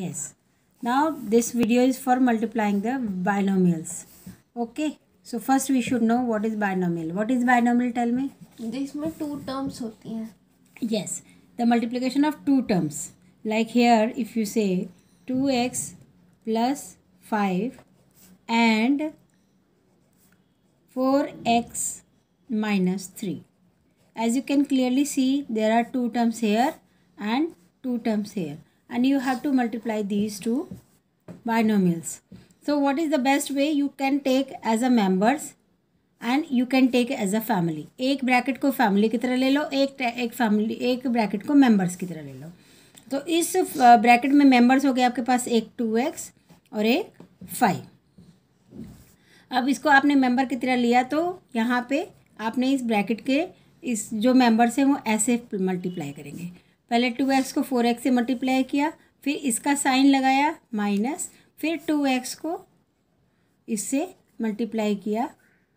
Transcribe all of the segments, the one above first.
yes now this video is for multiplying the binomials okay so first we should know what is binomial what is binomial tell me This means two terms होती हैं yes the multiplication of two terms like here if you say 2x plus 5 and 4x minus 3 as you can clearly see there are two terms here and two terms here and you have to multiply these two binomials. So what is the best way you can take as a members and you can take as a family ek bracket ko family ki tarah le lo ek ek family ek bracket ko members ki tarah le lo तो इस bracket में members हो गए आपके पास एक to x और एक five अब इसको आपने मेंबर की तरह लिया तो यहाँ पे आपने इस ब्रैकेट के इस जो मेंबर्स हैं वो ऐसे मल्टीप्लाई करेंगे पहले टू एक्स को फोर एक्स से मल्टीप्लाई किया फिर इसका साइन लगाया माइनस फिर टू एक्स को इससे मल्टीप्लाई किया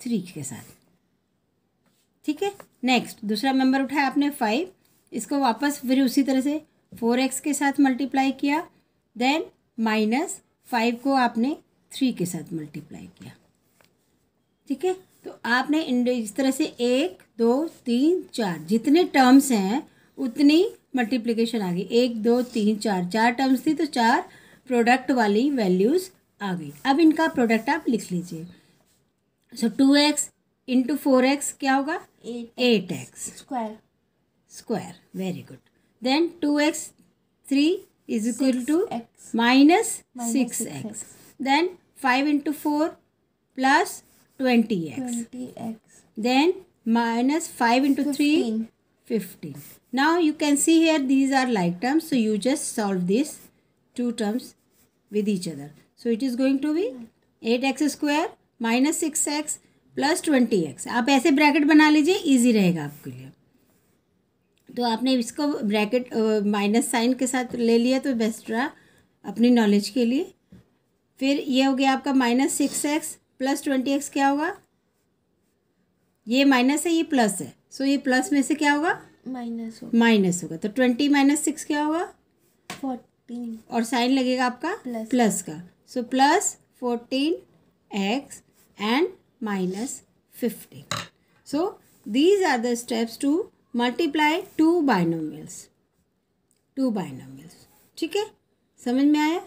थ्री के साथ ठीक है नेक्स्ट दूसरा नंबर उठाया आपने फाइव इसको वापस फिर उसी तरह से फोर एक्स के साथ मल्टीप्लाई किया देन माइनस फाइव को आपने थ्री के साथ मल्टीप्लाई किया ठीक है तो आपने इस तरह से एक दो तीन चार जितने टर्म्स हैं उतनी मल्टीप्लिकेशन आ गई एक दो तीन चार चार टर्म्स थी तो चार प्रोडक्ट वाली वैल्यूज़ आ गई अब इनका प्रोडक्ट आप लिख लीजिए so two x into four x क्या होगा eight x square square very good then two x three is equal to minus six x then five into four plus twenty x then minus five into three 15. Now you can see here these are like terms. So you just solve these two terms with each other. So it is going to be 8x square minus 6x plus twenty x आप ऐसे bracket बना लीजिए easy रहेगा आपके लिए तो आपने इसको ब्रैकेट माइनस साइन के साथ ले लिया तो बेस्ट रहा अपनी नॉलेज के लिए फिर ये हो गया आपका minus six x plus twenty x क्या होगा ये माइनस है ये प्लस है सो so, ये प्लस में से क्या होगा माइनस होगा माइनस होगा तो ट्वेंटी माइनस सिक्स क्या होगा फोर्टीन और साइन लगेगा आपका प्लस प्लस का so plus fourteen x and minus fifteen so these are the steps to multiply two binomials two binomials ठीक है समझ में आया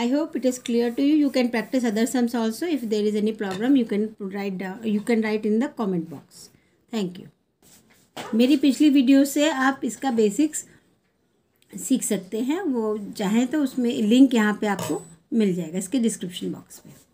I hope it is clear to you you can practice other sums also if there is any problem you can write you can write in the comment box thank you मेरी पिछली video से आप इसका basics सीख सकते हैं वो चाहें तो उसमें लिंक यहाँ पे आपको मिल जाएगा इसके डिस्क्रिप्शन बॉक्स में